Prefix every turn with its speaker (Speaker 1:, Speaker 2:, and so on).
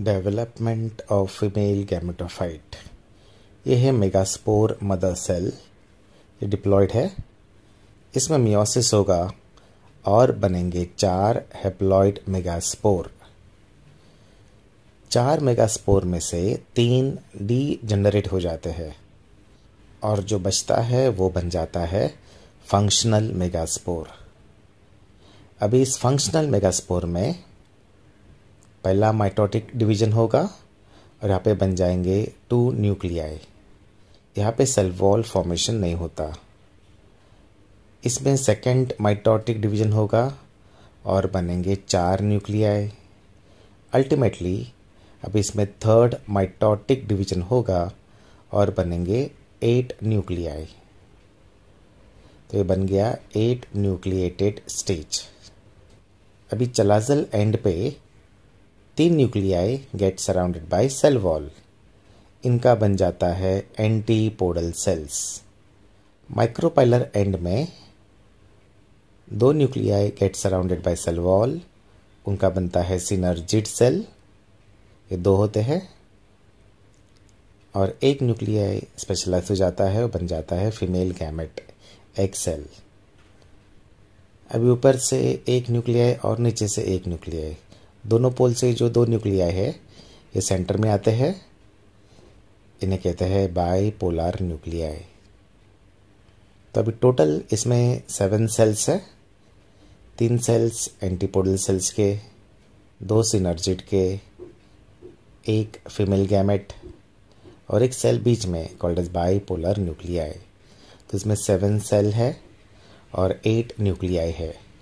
Speaker 1: development of female gametophyte ये है megaspore mother cell ये डिप्लॉयड है इसमें मियोसिस होगा और बनेंगे चार हेप्लॉयड मेगास्पोर चार मेगास्पोर में से तीन डी जनरेट हो जाते हैं और जो बचता है वो बन जाता है फंक्शनल मेगास्पोर अभी इस फंक्शनल मेगास्पोर में पहला माइटोटिक डिवीजन होगा और यहाँ पे बन जाएंगे टू न्यूक्लियाई यहाँ पे सेल वॉल फॉर्मेशन नहीं होता इसमें सेकंड माइटोटिक डिवीजन होगा और बनेंगे चार न्यूक्लियाई अल्टीमेटली अब इसमें थर्ड माइटोटिक डिवीजन होगा और बनेंगे एट न्यूक्लियाई तो ये बन गया एट न्यूक्लिएटेड स्टेज अभी चलाजल एंड पे तीन nuclei get surrounded by cell wall इनका बन जाता है antipodal cells micropylar end में दो nuclei get surrounded by cell wall उनका बनता है सिनर्जिड सेल ये दो होते हैं और एक न्यूक्लियाई स्पेशलाइज हो जाता है और बन जाता है फीमेल गैमेट एग सेल अभी ऊपर से एक न्यूक्लियाई और नीचे से एक न्यूक्लियाई दोनों पोल से जो दो न्यूक्लिया है ये सेंटर में आते हैं इन्हें कहते हैं बाई पोलार न्यूक्लिया तो अभी टोटल इसमें सेवन सेल्स है तीन सेल्स एंटीपोडल सेल्स के दो सिनर्जिट के एक फीमेल गैमेट और एक सेल बीच में called as bipolar nuclei तो इसमें सेवन सेल है और एट न्यूक्लियाई है